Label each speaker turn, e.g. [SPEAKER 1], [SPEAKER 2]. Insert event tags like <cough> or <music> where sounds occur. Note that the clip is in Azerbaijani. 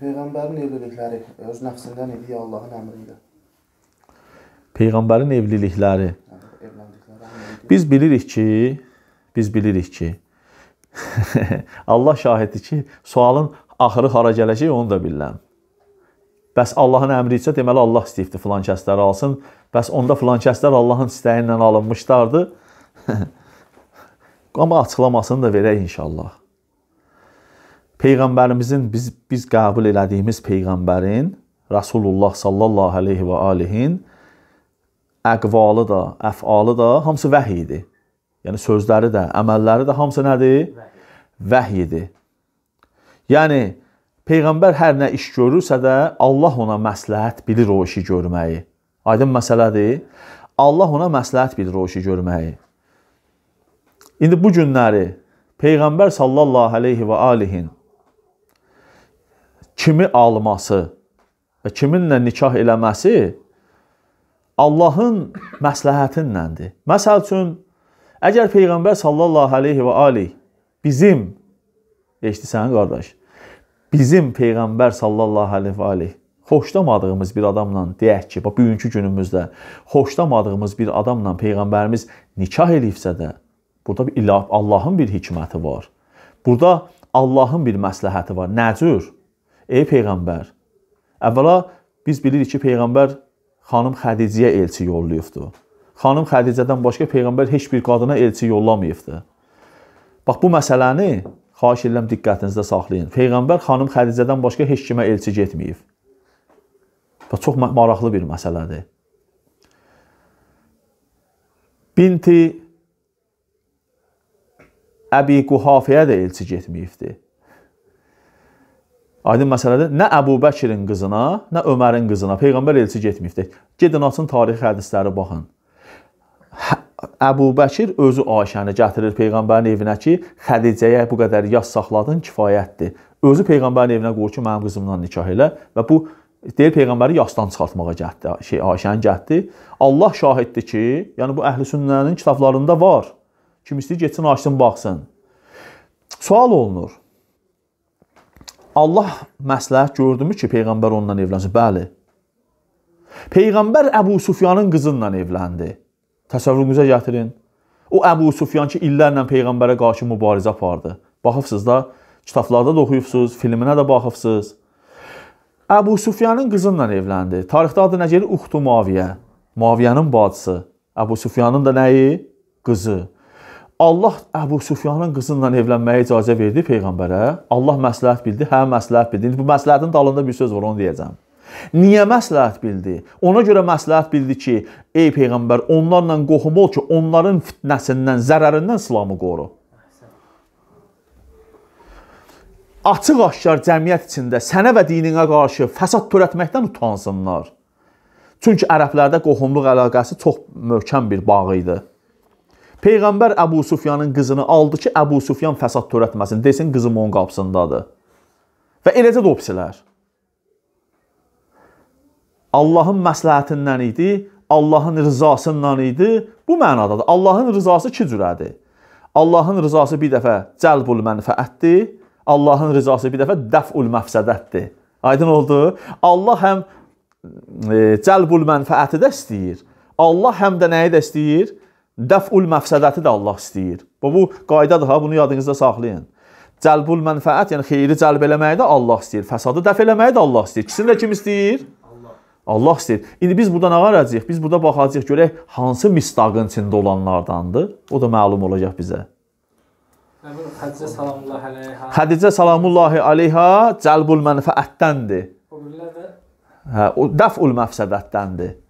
[SPEAKER 1] Peyğəmbərin evlilikləri öz nəfsindən idi ya Allahın əmri ilə? Peyğəmbərin evlilikləri. Yəni biz bilirik ki, biz bilirik ki, <laughs> Allah şahiddir ki, sualın axırı hara gələcək onu da bilirəm. Bəs Allahın əmri isə deməli Allah istəyibdi filan kəsləri alsın. Bəs onda filan kəslər Allahın istəyi ilə alınmışlardı. <laughs> Amma açıqlamasını da verək inşallah. Peyğəmbərimizin biz biz qəbul elədiyimiz peyğəmbərin Rasulullah sallallahu alayhi və alihin əqvalı da, əf'alı da hamısı vəhy idi. Yəni sözləri də, əməlləri də hamısı nədir? Vəhy idi. Yəni peyğəmbər hər nə iş görürsə də Allah ona məsləhət bilir o işi görməyi. Aydın məsələdir? Allah ona məsləhət bilir o işi görməyi. İndi bu günləri peyğəmbər sallallahu alayhi və alihin kimi alması və kiminlə nikah eləməsi Allahın məsləhətinləndir. Məsəl üçün əgər peyğəmbər sallallahu alayhi və ali bizim eşidirsən qardaş, bizim peyğəmbər sallallahu alayhi və ali xoşlamadığımız bir adamla deyək ki, bax bugünkü günümüzdə xoşlamadığımız bir adamla peyğəmbərimiz nikah eləyibsə də, burada bir ilah Allahın bir hikməti var. Burada Allahın bir məsləhəti var. Nə cür? Ey Peyğəmbər, əvvəla biz bilirik ki, Peyğəmbər xanım Xədicəyə elçi yollayıbdı. Xanım Xədicədən başqa Peyğəmbər heç bir qadına elçi yollamayıbdı. Bax bu məsələni xahiş edirəm diqqətinizdə saxlayın. Peyğəmbər xanım Xədicədən başqa heç kimə elçi getməyib. Və çox maraqlı bir məsələdir. Binti Əbi Quhafəyə də elçi getməyibdi. Aydın məsələdir. Nə Əbu Bəkirin qızına, nə Ömərin qızına peyğəmbər elçi getməyibdir. Gedin açın tarixi hədisləri baxın. Hə, Əbu Bəkir özü Ayşəni gətirir peyğəmbərin evinə ki, Xədicəyə bu qədər yaz saxladın kifayətdir. Özü peyğəmbərin evinə qoyur ki, mənim qızımla nikah elə və bu deyir peyğəmbəri yasdan çıxartmağa gəldi. Şey Ayşəni gəldi. Allah şahiddir ki, yəni bu əhlüsünnənin kitablarında var. Kim istəyir getsin açsın baxsın. Sual olunur. Allah məsləhət gördümü ki, Peyğəmbər onunla evlənsin? Bəli. Peyğəmbər Əbu Sufyanın qızınla evləndi. Təsəvvürünüzə gətirin. O Əbu Sufyan ki, illərlə Peyğəmbərə qarşı mübarizə apardı. Baxıbsınız da, kitablarda da oxuyubsuz, filminə də baxıbsız. Əbu Sufyanın qızınla evləndi. Tarixdə adı nə gəlir? Uxtu Muaviyə. Muaviyənin bacısı. Əbu Sufyanın da nəyi? Qızı. Allah Əbu Sufyanın qızından evlənməyə icazə verdi peyğəmbərə. Allah məsləhət bildi, hə məsləhət bildi. İndi bu məsləhətin dalında bir söz var, onu deyəcəm. Niyə məsləhət bildi? Ona görə məsləhət bildi ki, ey peyğəmbər, onlarla qohum ol ki, onların fitnəsindən, zərərindən İslamı qoru. Açıq-aşkar cəmiyyət içində sənə və dininə qarşı fəsad törətməkdən utansınlar. Çünki ərəblərdə qohumluq əlaqəsi çox möhkəm bir bağ idi. Peyğəmbər Əbu Sufyanın qızını aldı ki, Əbu Sufyan fəsad törətməsin, desin qızım onun qapısındadır. Və eləcə də opsilər. Allahın məsləhətindən idi, Allahın rızasından idi. Bu mənadadır. Allahın rızası iki cürədir. Allahın rızası bir dəfə cəlbul mənfəətdir, Allahın rızası bir dəfə dəful məfsədətdir. Aydın oldu? Allah həm e, cəlbul mənfəəti də istəyir. Allah həm də nəyi də istəyir? dəful məfsədəti də Allah istəyir. Bu, bu qaydadır ha, bunu yadınızda saxlayın. Cəlbul mənfəət, yəni xeyri cəlb eləməyi də Allah istəyir, fəsadı dəf eləməyi də Allah istəyir. İkisini də kim istəyir? Allah. Allah istəyir. İndi biz burada nə qaracağıq? Biz burada baxacağıq görək hansı mistaqın içində olanlardandır. O da məlum olacaq bizə. Hədicə salamullahi aleyha. Hədicə salamullahi aleyha cəlbul mənfəətdəndir. O birlər də Hə, o dəful məfsədətdəndir.